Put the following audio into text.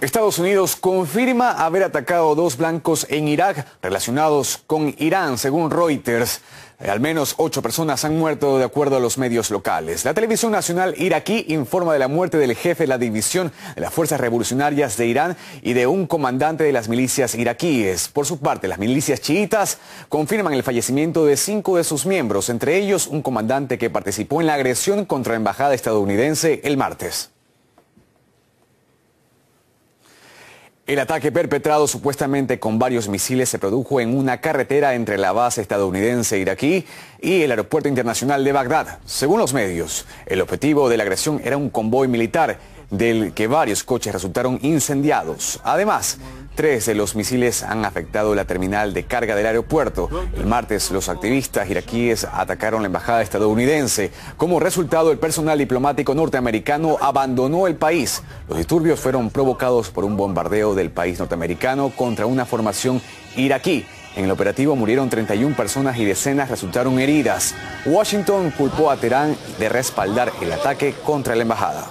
Estados Unidos confirma haber atacado dos blancos en Irak relacionados con Irán, según Reuters. Eh, al menos ocho personas han muerto de acuerdo a los medios locales. La televisión nacional iraquí informa de la muerte del jefe de la división de las fuerzas revolucionarias de Irán y de un comandante de las milicias iraquíes. Por su parte, las milicias chiitas confirman el fallecimiento de cinco de sus miembros, entre ellos un comandante que participó en la agresión contra la embajada estadounidense el martes. El ataque perpetrado supuestamente con varios misiles se produjo en una carretera entre la base estadounidense e iraquí y el aeropuerto internacional de Bagdad. Según los medios, el objetivo de la agresión era un convoy militar del que varios coches resultaron incendiados. Además, Tres de los misiles han afectado la terminal de carga del aeropuerto. El martes, los activistas iraquíes atacaron la embajada estadounidense. Como resultado, el personal diplomático norteamericano abandonó el país. Los disturbios fueron provocados por un bombardeo del país norteamericano contra una formación iraquí. En el operativo murieron 31 personas y decenas resultaron heridas. Washington culpó a Teherán de respaldar el ataque contra la embajada.